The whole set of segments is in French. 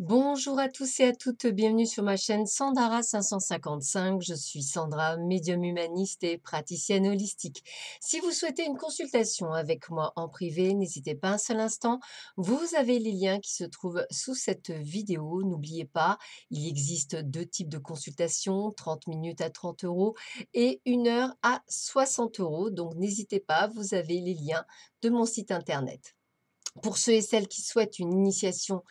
Bonjour à tous et à toutes, bienvenue sur ma chaîne Sandara 555. Je suis Sandra, médium humaniste et praticienne holistique. Si vous souhaitez une consultation avec moi en privé, n'hésitez pas un seul instant. Vous avez les liens qui se trouvent sous cette vidéo. N'oubliez pas, il existe deux types de consultations, 30 minutes à 30 euros et une heure à 60 euros. Donc n'hésitez pas, vous avez les liens de mon site internet. Pour ceux et celles qui souhaitent une initiation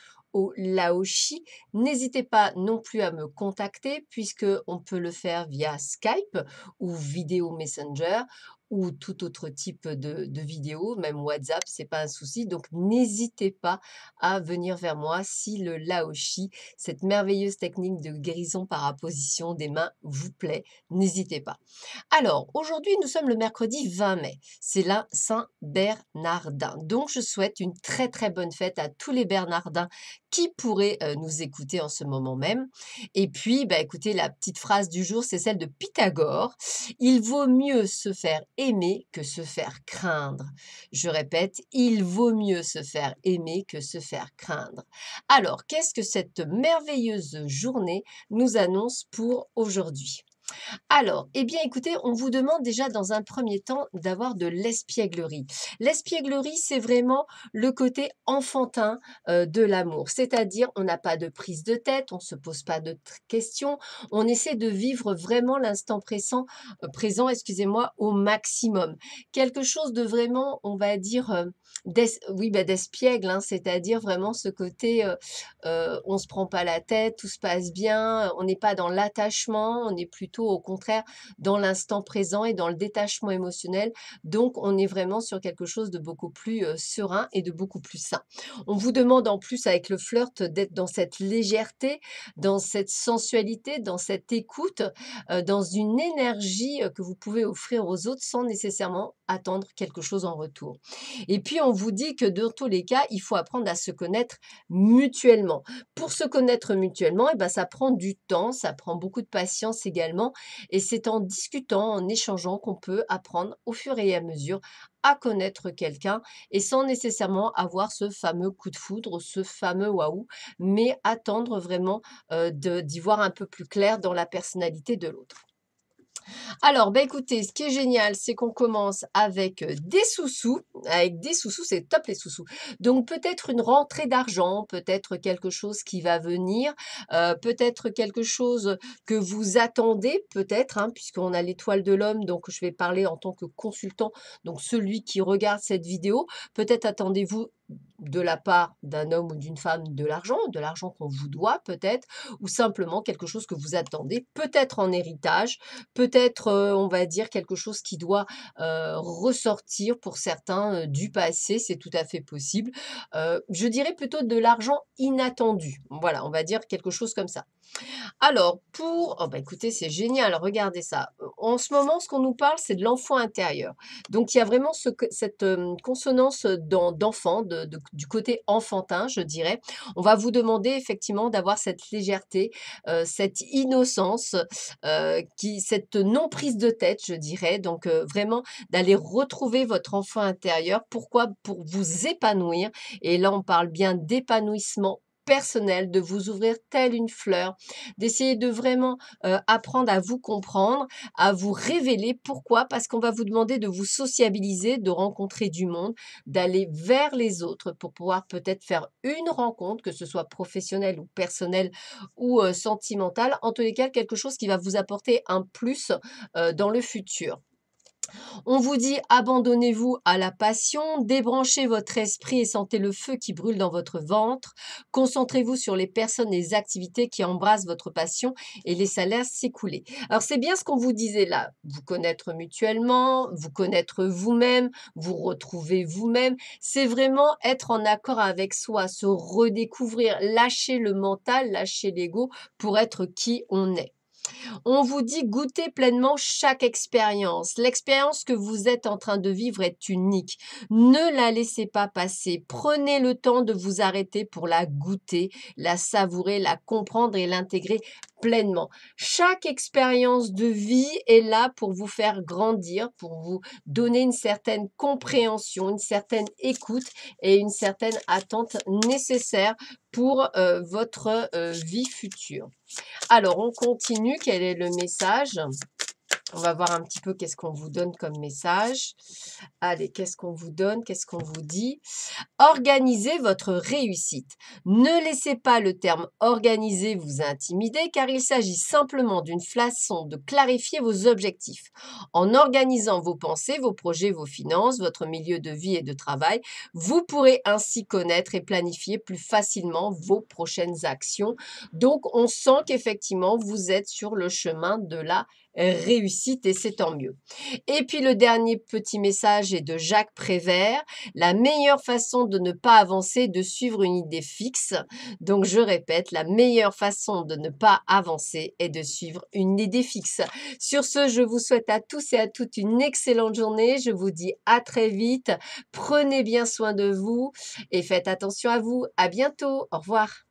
Laoshi. N'hésitez pas non plus à me contacter puisque on peut le faire via Skype ou vidéo Messenger ou tout autre type de, vidéo, même WhatsApp, c'est pas un souci. Donc n'hésitez pas à venir vers moi si le Laoshi, cette merveilleuse technique de guérison par apposition des mains vous plaît, n'hésitez pas. Alors aujourd'hui, nous sommes le mercredi 20 mai, c'est la Saint Bernardin. Donc je souhaite une très très bonne fête à tous les Bernardins qui pourraient euh, nous écouter en ce moment même. Et puis, bah, écoutez, la petite phrase du jour, c'est celle de Pythagore. Il vaut mieux se faire aimer que se faire craindre. Je répète, il vaut mieux se faire aimer que se faire craindre. Alors, qu'est-ce que cette merveilleuse journée nous annonce pour aujourd'hui alors, eh bien écoutez, on vous demande déjà dans un premier temps d'avoir de l'espièglerie. L'espièglerie, c'est vraiment le côté enfantin euh, de l'amour, c'est-à-dire on n'a pas de prise de tête, on ne se pose pas de questions, on essaie de vivre vraiment l'instant présent, euh, présent excusez-moi, au maximum. Quelque chose de vraiment, on va dire, euh, oui, bah, d'espiègle, hein, c'est-à-dire vraiment ce côté, on ne se prend pas la tête, tout se passe bien, on n'est pas dans l'attachement, on est plutôt au contraire dans l'instant présent et dans le détachement émotionnel. Donc on est vraiment sur quelque chose de beaucoup plus euh, serein et de beaucoup plus sain. On vous demande en plus avec le flirt d'être dans cette légèreté, dans cette sensualité, dans cette écoute, euh, dans une énergie euh, que vous pouvez offrir aux autres sans nécessairement attendre quelque chose en retour. Et puis on vous dit que dans tous les cas, il faut apprendre à se connaître mutuellement. Pour se connaître mutuellement, et eh ben, ça prend du temps, ça prend beaucoup de patience également et c'est en discutant, en échangeant qu'on peut apprendre au fur et à mesure à connaître quelqu'un et sans nécessairement avoir ce fameux coup de foudre, ce fameux waouh, mais attendre vraiment euh, d'y voir un peu plus clair dans la personnalité de l'autre. Alors, bah écoutez, ce qui est génial, c'est qu'on commence avec euh, des sous-sous. Avec des sous-sous, c'est top les sous-sous. Donc, peut-être une rentrée d'argent, peut-être quelque chose qui va venir, euh, peut-être quelque chose que vous attendez, peut-être, hein, puisqu'on a l'étoile de l'homme, donc je vais parler en tant que consultant, donc celui qui regarde cette vidéo. Peut-être attendez-vous de la part d'un homme ou d'une femme de l'argent, de l'argent qu'on vous doit peut-être, ou simplement quelque chose que vous attendez, peut-être en héritage, peut-être euh, on va dire quelque chose qui doit euh, ressortir pour certains euh, du passé, c'est tout à fait possible. je dirais plutôt de l'argent inattendu, voilà, on va dire quelque chose comme ça. Alors pour, oh bah écoutez c'est génial, regardez ça. En ce moment ce qu'on nous parle c'est de l'enfant intérieur, donc il y a vraiment cette consonance d'enfant, de du côté enfantin, je dirais, on va vous demander effectivement d'avoir cette légèreté, euh, cette innocence, euh, qui, cette non-prise de tête, je dirais. Donc euh, vraiment d'aller retrouver votre enfant intérieur. Pourquoi Pour vous épanouir. Et là, on parle bien d'épanouissement personnel, de vous ouvrir telle une fleur, d'essayer de vraiment euh, apprendre à vous comprendre, à vous révéler. Pourquoi Parce qu'on va vous demander de vous sociabiliser, de rencontrer du monde, d'aller vers les autres pour pouvoir peut-être faire une rencontre, que ce soit professionnelle ou personnelle ou euh, sentimentale, en tous les cas quelque chose qui va vous apporter un plus euh, dans le futur. On vous dit abandonnez-vous à la passion, débranchez votre esprit et sentez le feu qui brûle dans votre ventre, concentrez-vous sur les personnes et les activités qui embrassent votre passion et les salaires s'écouler. Alors c'est bien ce qu'on vous disait là, vous connaître mutuellement, vous connaître vous-même, vous retrouver vous-même, c'est vraiment être en accord avec soi, se redécouvrir, lâcher le mental, lâcher l'ego pour être qui on est. On vous dit goûter pleinement chaque expérience. L'expérience que vous êtes en train de vivre est unique. Ne la laissez pas passer. Prenez le temps de vous arrêter pour la goûter, la savourer, la comprendre et l'intégrer pleinement. Chaque expérience de vie est là pour vous faire grandir, pour vous donner une certaine compréhension, une certaine écoute et une certaine attente nécessaire pour euh, votre euh, vie future. Alors, on continue. Quel est le message on va voir un petit peu qu'est-ce qu'on vous donne comme message. Allez, qu'est-ce qu'on vous donne Qu'est-ce qu'on vous dit Organisez votre réussite. Ne laissez pas le terme organiser vous intimider car il s'agit simplement d'une façon de clarifier vos objectifs. En organisant vos pensées, vos projets, vos finances, votre milieu de vie et de travail, vous pourrez ainsi connaître et planifier plus facilement vos prochaines actions. Donc, on sent qu'effectivement, vous êtes sur le chemin de la réussite et c'est tant mieux. Et puis le dernier petit message est de Jacques Prévert. La meilleure façon de ne pas avancer est de suivre une idée fixe. Donc je répète, la meilleure façon de ne pas avancer est de suivre une idée fixe. Sur ce, je vous souhaite à tous et à toutes une excellente journée. Je vous dis à très vite. Prenez bien soin de vous et faites attention à vous. À bientôt. Au revoir.